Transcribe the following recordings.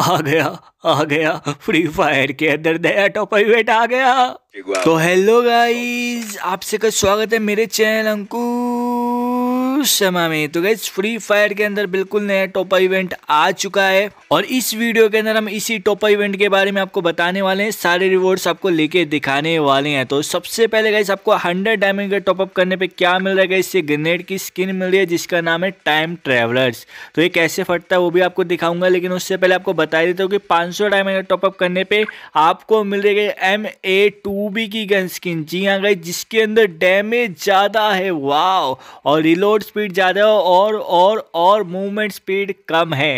आ गया आ गया free fire के अंदर नया टॉपर आ गया तो हेलो गाइस आपसे का स्वागत है मेरे चैनल अंकुर टू में तो गैस फ्री फायर के अंदर बिल्कुल नया टोपा इवेंट आ चुका है और इस वीडियो के अंदर हम इसी टोपा इवेंट के बारे में आपको बताने वाले हैं सारे रिवॉर्ड्स आपको लेके दिखाने वाले हैं तो सबसे पहले गैस आपको हंड्रेड डायमंड का टॉपअप करने पे क्या मिल रहा है इससे ग्रेनेड की स्किन मिल रही है जिसका नाम है टाइम ट्रेवलर्स तो ये कैसे फटता है वो भी आपको दिखाऊंगा लेकिन उससे पहले आपको बता देता हूँ कि पाँच डायमंड का टॉपअप करने पर आपको मिल रही है एम ए टू बी की गन स्किन जी हाँ गई जिसके अंदर डैमेज ज़्यादा है वाह और रिलोड स्पीड ज़्यादा हो और और और मूवमेंट स्पीड कम है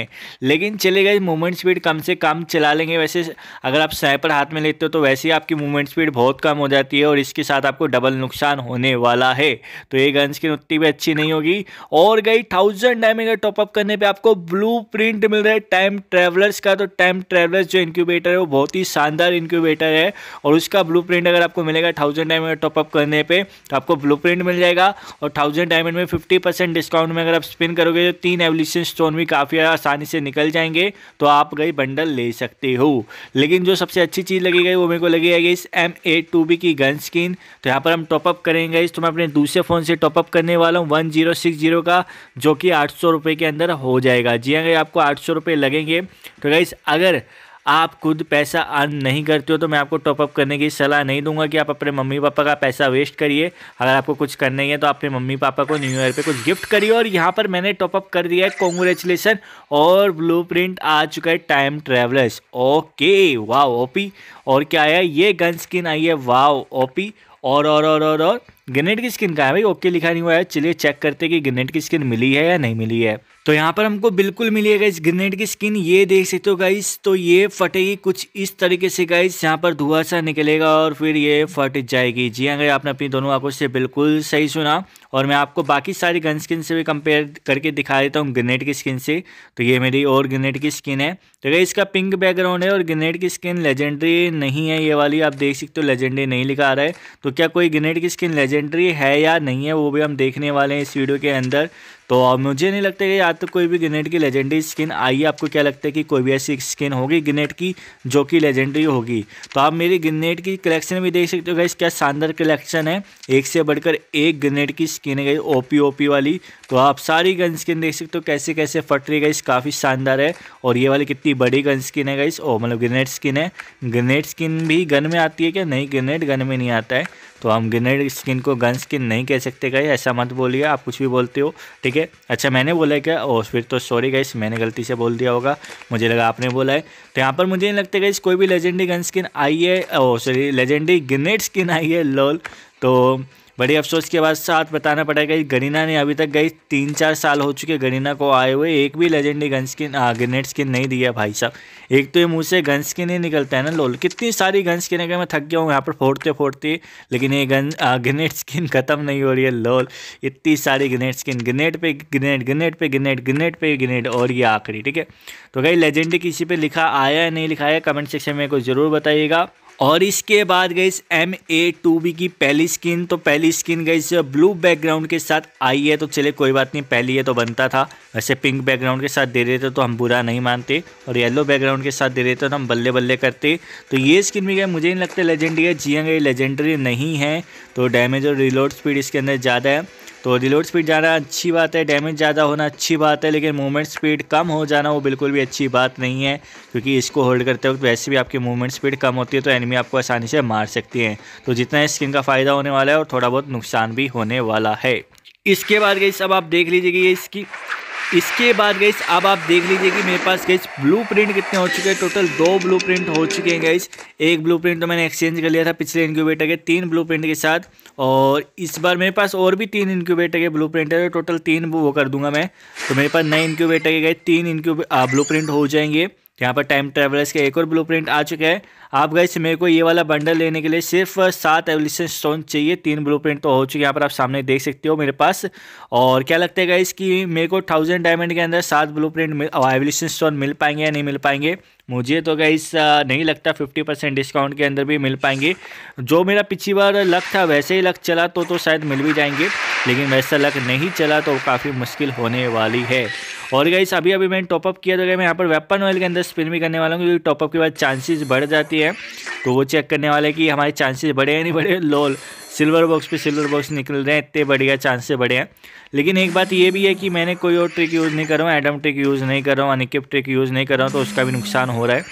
लेकिन चले गए मूवमेंट स्पीड कम से कम चला लेंगे वैसे अगर आप स्नाइपर हाथ में लेते हो तो वैसे ही आपकी मूवमेंट स्पीड बहुत कम हो जाती है और इसके साथ आपको डबल नुकसान होने वाला है तो ये गन्स की उतनी भी अच्छी नहीं होगी और गई थाउजेंड डायमेंड टॉपअप करने पर आपको ब्लू प्रिंट मिल रहा है टाइम ट्रेवलर्स का तो टाइम ट्रेवलर्स जो इंक्यूबेटर है वो बहुत ही शानदार इंक्यूबेटर है और उसका ब्लू अगर आपको मिलेगा थाउजेंड डायमेंड टॉपअप करने पर तो आपको ब्लू मिल जाएगा और थाउजेंड डायमेंड में फिफ्टी थर्टी परसेंट डिस्काउंट में अगर आप स्पिन करोगे तो तीन एवोल्यूशन स्टोन भी काफ़ी आसानी से निकल जाएंगे तो आप गई बंडल ले सकते हो लेकिन जो सबसे अच्छी चीज़ लगी गई वो मेरे को लगी लगेगी इस एम ए टू बी की गन स्किन तो यहाँ पर हम टॉपअप करेंगे इस तो मैं अपने दूसरे फ़ोन से टॉपअप करने वाला हूँ वन जीरो सिक्स जीरो का जो कि आठ सौ रुपये के अंदर हो जाएगा जी हाँ, अगर आपको आठ सौ रुपये लगेंगे तो गई अगर आप खुद पैसा अर्न नहीं करते हो तो मैं आपको टॉपअप करने की सलाह नहीं दूंगा कि आप अपने मम्मी पापा का पैसा वेस्ट करिए अगर आपको कुछ करना ही है तो अपने मम्मी पापा को न्यू ईयर पर कुछ गिफ्ट करिए और यहाँ पर मैंने टॉपअप कर दिया है कॉन्ग्रेचुलेसन और ब्लू आ चुका है टाइम ट्रेवलर्स ओके वाह ओपी और क्या आया ये गन स्किन आई है वाह ओपी और और और और, और ग्रेनेड की स्किन का है भाई ओके लिखा नहीं हुआ है चलिए चेक करते हैं कि ग्रेनेड की स्किन मिली है या नहीं मिली है तो यहाँ पर हमको बिल्कुल मिली है इस ग्रेनेड की स्किन ये देख सकते हो गाइस तो ये फटेगी कुछ इस तरीके से गाइस यहाँ पर धुआं सा निकलेगा और फिर ये फट जाएगी जी हाँ गई आपने अपनी दोनों आंखों से बिल्कुल सही सुना और मैं आपको बाकी सारी गन स्किन से भी कंपेयर करके दिखा देता हूँ ग्रेनेड की स्किन से तो ये मेरी और ग्रेनेड की स्किन है तो ये इसका पिंक बैकग्राउंड है और ग्रेनेड की स्किन लेजेंडरी नहीं है ये वाली आप देख सकते हो लेजेंडरी नहीं लिखा आ रहा है तो क्या कोई ग्रेनेड की स्किन लेजेंडरी है या नहीं है वो भी हम देखने वाले हैं इस वीडियो के अंदर तो मुझे नहीं लगता कि या तो कोई भी ग्रेनेड की लेजेंडरी स्किन आई है आपको क्या लगता है कि कोई भी ऐसी स्किन होगी ग्रेनेड की जो कि लेजेंडरी होगी तो आप मेरी ग्रेनेड की कलेक्शन भी देख सकते हो गई क्या शानदार कलेक्शन है एक से बढ़कर एक ग्रेनेड की स्किन है गई ओपी ओपी वाली तो आप सारी गन स्किन देख सकते हो कैसे कैसे फट रही गई काफ़ी शानदार है और ये वाली कितनी बड़ी गन स्किन है गई ओ मतलब ग्रेनेड स्किन है ग्रेनेड स्किन भी गन में आती है क्या नहीं ग्रेनेड गन में नहीं आता है तो हम ग्रेनेड स्किन को गन स्किन नहीं कह सकते गाइस ऐसा मत बोलिए आप कुछ भी बोलते हो ठीक है अच्छा मैंने बोला है क्या ओ फिर तो सॉरी गई मैंने गलती से बोल दिया होगा मुझे लगा आपने बोला है तो यहाँ पर मुझे नहीं लगता गई कोई भी लेजेंडी गन स्किन आई है oh sorry legendary grenade skin आई है लॉल तो बड़े अफसोस के बाद साथ बताना पड़ेगा गरीना ने अभी तक गई तीन चार साल हो चुके गरीना को आए हुए एक भी legendary gun skin grenade skin नहीं दिया भाई साहब एक तो ये मुँह से गन स्किन ही निकलता है ना लोल कितनी सारी गन स्किन है मैं थक गया हूँ यहाँ पर फोड़ते फोड़ते लेकिन ये गन ग्रेनेड स्किन ख़त्म नहीं हो रही है लोल इतनी सारी ग्रेनेड स्किन ग्रेनेड पे ग्रेनेड ग्रेनेड पे ग्रेनेड ग्रेनेड पे ग्रेनेड और ये आखिरी ठीक है तो गई लेजेंडरी किसी पर लिखा आया या नहीं लिखा है कमेंट सेक्शन में को ज़रूर बताइएगा और इसके बाद गई एम ए टू बी की पहली स्किन तो पहली स्किन गई ब्लू बैकग्राउंड के साथ आई है तो चले कोई बात नहीं पहली ये तो बनता था वैसे पिंक बैकग्राउंड के साथ दे रहे थे तो हम बुरा नहीं मानते और येलो बैकग्राउंड के साथ दे रहे थे तो हम बल्ले बल्ले करते तो ये स्किन भी गए मुझे नहीं लगता लेजेंडरी है जिया गई लेजेंडरी नहीं है तो डैमेज और रिलोड स्पीड इसके अंदर ज़्यादा है तो रिलोड स्पीड ज़्यादा अच्छी बात है डैमेज ज़्यादा होना अच्छी बात है लेकिन मूवमेंट स्पीड कम हो जाना वो बिल्कुल भी अच्छी बात नहीं है क्योंकि इसको होल्ड करते वक्त वैसे भी आपकी मूवमेंट स्पीड कम होती है तो एनिमी आपको आसानी से मार सकती हैं तो जितना इस स्किन का फ़ायदा होने वाला है और थोड़ा बहुत नुकसान भी होने वाला है इसके बाद गई अब आप देख लीजिए ये इसकी इसके बाद गई अब आप देख लीजिए कि मेरे पास गई ब्लू प्रिंट कितने हो चुके हैं टोटल दो ब्लू प्रिंट हो चुके हैं गईस एक ब्लू प्रिंट तो मैंने एक्सचेंज कर लिया था पिछले इनक्यूबेटर के तीन ब्लू प्रिंट के साथ और इस बार मेरे पास और भी तीन इनक्यूबेटर के ब्लू प्रिंट है तो टोटल तीन वो कर दूंगा मैं तो मेरे पास नए इनक्यूबेटर के गए तीन इनक्यूबे ब्लू प्रिंट हो जाएंगे यहाँ पर टाइम ट्रेवलर्स के एक और ब्लू आ चुका है आप गए मेरे को ये वाला बंडल लेने के लिए सिर्फ सात एवोल्यूशन स्टोन चाहिए तीन ब्लू तो हो चुके हैं यहाँ पर आप सामने देख सकते हो मेरे पास और क्या लगता है गाइस कि मेरे को थाउजेंड डायमंड के अंदर सात ब्लू प्रिंट एवोल्यूशन स्टोन मिल पाएंगे या नहीं मिल पाएंगे मुझे तो गाइस नहीं लगता फिफ्टी परसेंट डिस्काउंट के अंदर भी मिल पाएंगे जो मेरा पिछली बार लक था वैसे ही लक चला तो तो शायद मिल भी जाएंगे लेकिन वैसा लक नहीं चला तो काफ़ी मुश्किल होने वाली है और गाइस अभी अभी मैंने टॉपअप किया तो मैं यहाँ पर वेपन ऑयल के अंदर स्पिन भी करने वाला हूँ क्योंकि टॉपअप के बाद चांसेस बढ़ जाती है तो वो चेक करने वाले कि हमारे चांसेस बढ़े या नहीं बढ़े लोल सिल्वर बॉक्स पे सिल्वर बॉक्स निकल रहे हैं इतने बढ़िया चांसेस बढ़े हैं लेकिन एक बात ये भी है कि मैंने कोई और ट्रिक यूज़ नहीं कर रहा हूँ एडम ट्रिक यूज़ नहीं कर रहा हूँ अनिकिप ट्रिक यूज़ नहीं कर रहा हूँ तो उसका भी नुकसान हो रहा है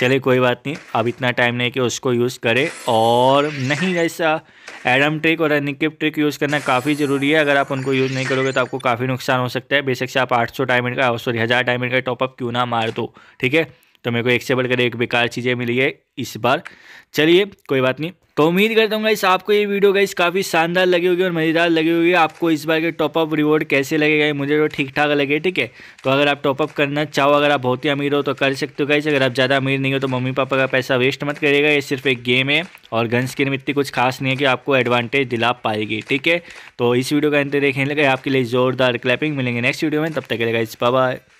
चले कोई बात नहीं अब इतना टाइम नहीं कि उसको यूज़ करे और नहीं ऐसा एडम ट्रिक और अनिकिप ट्रिक यूज़ करना काफ़ी ज़रूरी है अगर आप उनको यूज़ नहीं करोगे तो आपको काफ़ी नुकसान हो सकता है बेशक से आप आठ सौ डायमंड का सॉरी हज़ार डायमंड का टॉपअप क्यों ना मार दो ठीक है तो मेरे को एक से बढ़कर एक बेकार चीज़ें मिली है इस बार चलिए कोई बात नहीं तो उम्मीद करता हूँ गाइस आपको ये वीडियो गाइस काफ़ी शानदार लगी होगी और मज़ेदार लगी होगी आपको इस बार के टॉपअप रिवॉर्ड कैसे लगेगा मुझे तो ठीक ठाक लगे ठीक है तो अगर आप टॉपअप करना चाहो अगर आप बहुत ही अमीर हो तो कर सकते हो गाइस अगर आप ज़्यादा अमीर नहीं हो तो मम्मी पापा का पैसा वेस्ट मत करेगा ये सिर्फ एक गेम है और गन स्किन में इतनी कुछ खास नहीं है कि आपको एडवांटेज दिला पाएगी ठीक है तो इस वीडियो का अंत देखने लगे आपके लिए जोरदार क्लैपिंग मिलेंगे नेक्स्ट वीडियो में तब तक के लिए गाइस बाय